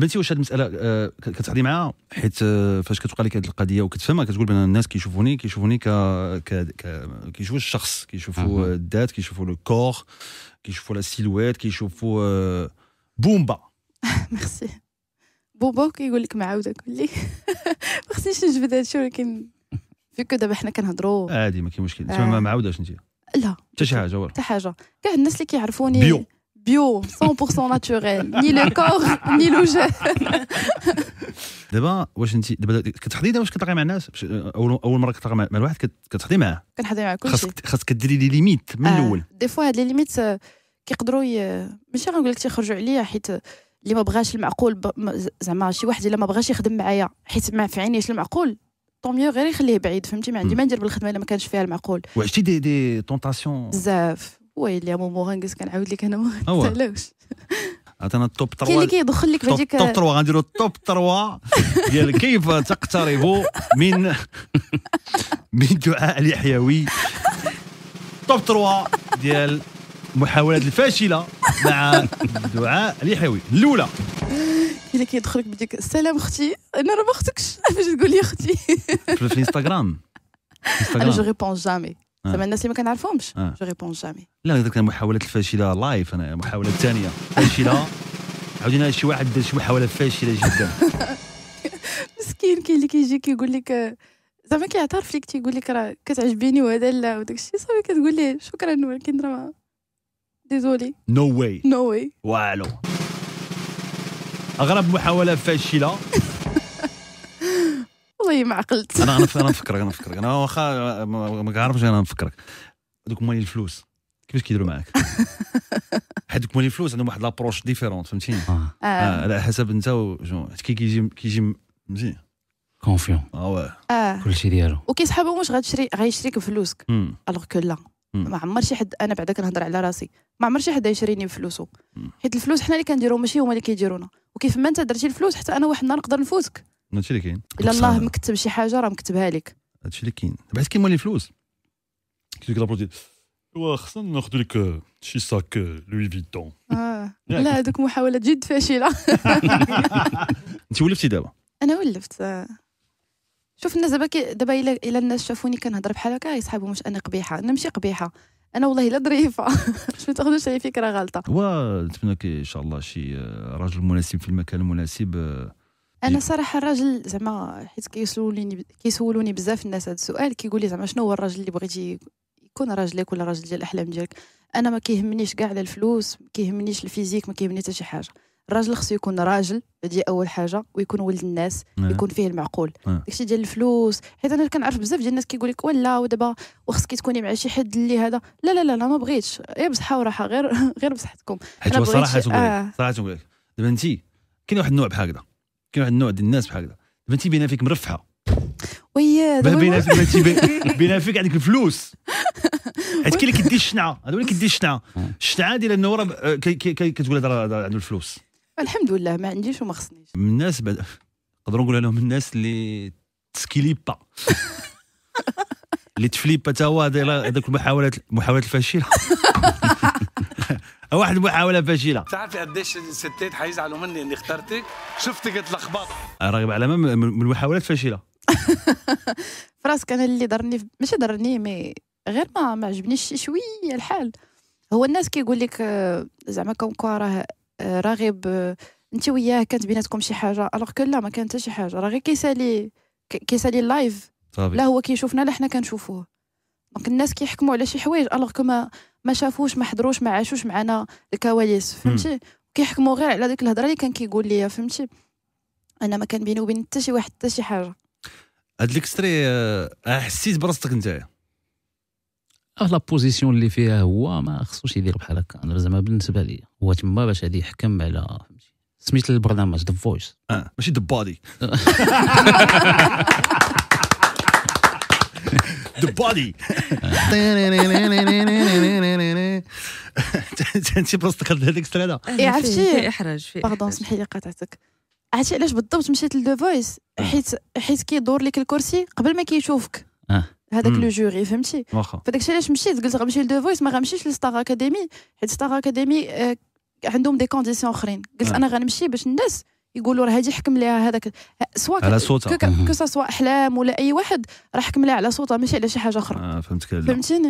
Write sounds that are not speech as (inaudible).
بنتي واش هذه المساله آه معاها حيت آه فاش كتوقع لك هذه القضيه وكتفهمها كتقول بان الناس كيشوفوني كيشوفوني ك كيشوفوا الشخص كيشوفوا الذات كيشوفوا لو كور كيشوفوا لا سيلويت كيشوفوا آه بومبا (laughs) ميرسي بومبا كيقول لك معاوده قول لي (laughs) ما خصنيش نجبد الشيء ولكن فيكو دابا حنا كنهضروا عادي ما كاين مشكل انت آه. ما معاوداش انت لا حتى شي حاجه حتى حاجه كاع الناس اللي كيعرفوني بيو bio, 100% naturel, ni le corps, ni le gène. دابا واش انت دابا كتخدمي واش كتلاقي مع الناس اول اول مره كتلاقي مع الواحد كتحضري معاه كنحضري مع كلشي خاصك خاصك ديري لي ليميت من آه، الاول دي فوا هاد لي ليميت كيقدروا ماشي غنقول لك تيخرجوا عليا حيت اللي ما بغاش المعقول زعما شي واحد الا ما بغاش يخدم معايا حيت ما في عينيش المعقول طون ميو غير يخليه بعيد فهمتي ما عندي ما ندير بالخدمه الا ما كانش فيها المعقول وعشتي دي دي طونطاسيون بزاف ويلي مو مورانغس كنعاود لك انا ما علاش عطينا التوب 3 كاين اللي كيدخل لك بهذيك التوب 3 غنديروا التوب 3 ديال كيف تقترب من من دعاء اليحيوي توب 3 ديال المحاولات الفاشله مع دعاء اليحيوي الاولى الا كيدخلك بديك السلام اختي انا راه ما اختكش (laughs) باش تقول لي اختي في الانستغرام انا جو ريبون جامي زعما آه. الناس اللي ما كنعرفهمش جو ريبون جامي لا هذاك المحاولات الفاشله لايف انا المحاوله الثانيه فاشله عاودينا شي واحد دار شي محاوله فاشله جدا (laughs) مسكين كاين اللي كيجي كيقول لك زعما كيعترف لك تيقول لك راه كتعجبيني وهذا لا وداك الشيء صافي كتقول ليه شكرا ولكن راه ديزولي نو واي نو واي والو اغرب محاوله فاشله (laughs) والله ما عقلت انا انا نفكرك انا نفكرك (laughs) انا واخا ما كنعرفش انا نفكرك هذوك مالي الفلوس كيفاش كيديروا معاك حيت (laughs) هذوك مالي الفلوس عندهم واحد لابروش ديفيرونت فهمتيني آه. آه. على حسب انت كي كيجي كيجي فهمتي كونفيون اه واه آه. كلشي ديالو وكيسحابو واش غتشري غيشريك بفلوسك الوغ كو لا ما عمر شي حد انا بعدا كنهضر على راسي ما عمر شي حد يشريني بفلوسه حيت الفلوس حنا اللي كنديرو ماشي هما اللي كيديرونا وكيف ما انت درتي الفلوس حتى انا واحد النهار نقدر نفوتك هادشي اللي كاين الا الله مكتب شي حاجه راه مكتبها لك هادشي اللي كاين بعد كيمولي الفلوس كيقول لك لابروتي ايوا خصنا ناخذ لك شي ساك لوي آه. فيتون لا هذوك محاولات جد فاشله (laughs) انت ولفتي دابا انا ولفت شوف الناس دابا دابا الا الا الناس شافوني كنهضر بحال هكا يصحابهم واش انا قبيحه انا ماشي قبيحه انا والله الا ظريفه باش (laughs) ما تاخذوش اي فكره غلطه ونتمنى ان شاء الله شي آه، راجل مناسب في المكان المناسب آه، انا صراحه الراجل زعما حيت كيسولوني كيسولوني بزاف الناس هذا السؤال كيقول لي زعما شنو هو الراجل اللي بغيتي يكون راجلك ولا راجل ديال الاحلام ديالك انا ما كيهمنيش كاع الفلوس ما كيهمنيش الفيزيك ما كيهمني حتى شي حاجه الراجل خصو يكون راجل هذه اول حاجه ويكون ولد الناس آه. يكون فيه المعقول آه. داكشي ديال الفلوس حيت انا كنعرف بزاف ديال الناس كيقول لك ولا ودابا وخصك تكوني مع شي حد اللي هذا لا لا لا لا ما بغيتش غير بصحه وراحه غير (laughs) غير بصحتكم حيت صراحه تقول آه. صراحه تقول دابا انت كاين واحد النوع بحال هكذا كاين واحد النوع ديال الناس بحال هكذا دابا تيبان فيك مرفحه وي باينه فيك باينه (laughs) فيك عندك الفلوس حيت كاين اللي كيدي الشنعه هذا اللي كيدي الشنعه (laughs) الشنعه ديال انه آه، راه كتقول هذا عنده الفلوس الحمد لله ما عنديش وما خصنيش من الناس بعد نقدروا نقول لهم الناس اللي تسكيليبا (laughs) اللي تفليبا تا هو هذاك المحاولات المحاولات الفاشله واحد محاوله فاشله تعرفي قديش الستات حيزعلوا مني اني اخترتك شفتك تلخبط راغب على من محاولات فاشله (laughs) فراس كان اللي ضرني ماشي ضرني مي غير ما ما عجبنيش شويه الحال هو الناس كيقول لك آه، زعما كون راه آه، راغب آه، انت وياه كانت بيناتكم شي حاجه الوغ كو لا ما كانت شي حاجه راه غير كيسالي كيسالي اللايف لا هو كيشوفنا لا حنا كنشوفوه دونك الناس كيحكموا على شي حوايج الوغ كو ما ما شافوش ما حضروش ما عاشوش معنا الكواليس فهمتي كيحكموا غير على ديك الهضره اللي كان كيقول لي فهمتي انا ما كان بيني وبين حتى شي واحد حتى شي حاجه هاد الاكستري آه، حسيت براسك نتايا اه لا بوزيسيون اللي فيها هو ما خصوش يدير بحال هكا انا زعما بالنسبه لي هو تما باش غادي يحكم على فهمتي سميت البرنامج ذا فويس اه ماشي ذا بادي (laughs) The Body. (laughs) انت بوست قد هذيك السرادة اي عرفتي احرج في باردون سمحي لي قاطعتك عرفتي علاش بالضبط مشيت لدو فويس آه. حيت حيت كيدور لك الكرسي قبل ما كيشوفك آه. هذاك لو جوري فهمتي فداك الشيء علاش مشيت قلت غنمشي لدو فويس ما غنمشيش لستار اكاديمي حيت ستار اكاديمي آه، عندهم دي كونديسيون اخرين قلت انا غنمشي باش الناس يقولوا راه هذه حكم ليها هذاك سواء على صوتها كو سوا احلام ولا اي واحد راه حكم ليها على صوتها ماشي على شي حاجه اخرى آه فهمتك فهمتيني